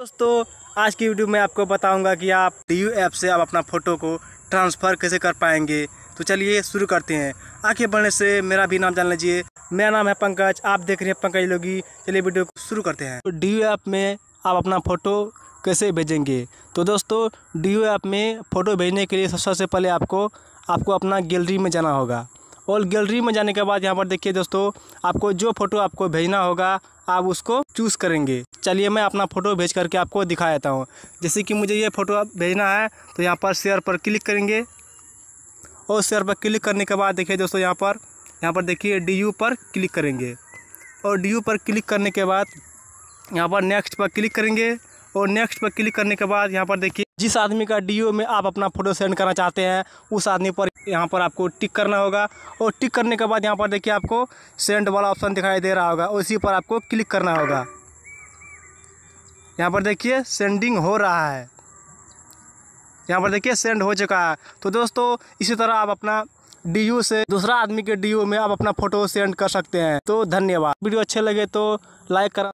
दोस्तों आज की वीडियो में आपको बताऊंगा कि आप डी ऐप से आप अपना फ़ोटो को ट्रांसफ़र कैसे कर पाएंगे तो चलिए शुरू करते हैं आगे बढ़ने से मेरा भी नाम जान लीजिए मेरा नाम है पंकज आप देख रहे हैं पंकज लोगी चलिए वीडियो को शुरू करते हैं तो डी ऐप में आप अपना फ़ोटो कैसे भेजेंगे तो दोस्तों डी ऐप में फ़ोटो भेजने के लिए सबसे पहले आपको आपको अपना गैलरी में जाना होगा और गैलरी में जाने के बाद यहाँ पर देखिए दोस्तों आपको जो फ़ोटो आपको भेजना होगा आप उसको चूज़ करेंगे चलिए मैं अपना फ़ोटो भेज करके आपको दिखा देता हूँ जैसे कि मुझे ये फ़ोटो भेजना है तो यहाँ पर शेयर पर क्लिक करेंगे और शेयर पर क्लिक करने के बाद देखिए दोस्तों यहाँ पर यहाँ पर देखिए डी पर क्लिक करेंगे और डी पर क्लिक करने के बाद यहाँ पर नेक्स्ट पर क्लिक करेंगे और नेक्स्ट पर क्लिक करने के बाद यहाँ पर देखिए जिस आदमी का डी में आप अपना फ़ोटो सेंड करना चाहते हैं उस आदमी पर यहाँ पर आपको टिक करना होगा और टिक करने के बाद यहाँ पर देखिए आपको सेंड वाला ऑप्शन दिखाई दे रहा होगा उसी पर आपको क्लिक करना होगा यहाँ पर देखिए सेंडिंग हो रहा है यहाँ पर देखिए सेंड हो चुका है तो दोस्तों इसी तरह आप अपना डी से दूसरा आदमी के डी में आप अपना फ़ोटो सेंड कर सकते हैं तो धन्यवाद वीडियो अच्छे लगे तो लाइक करा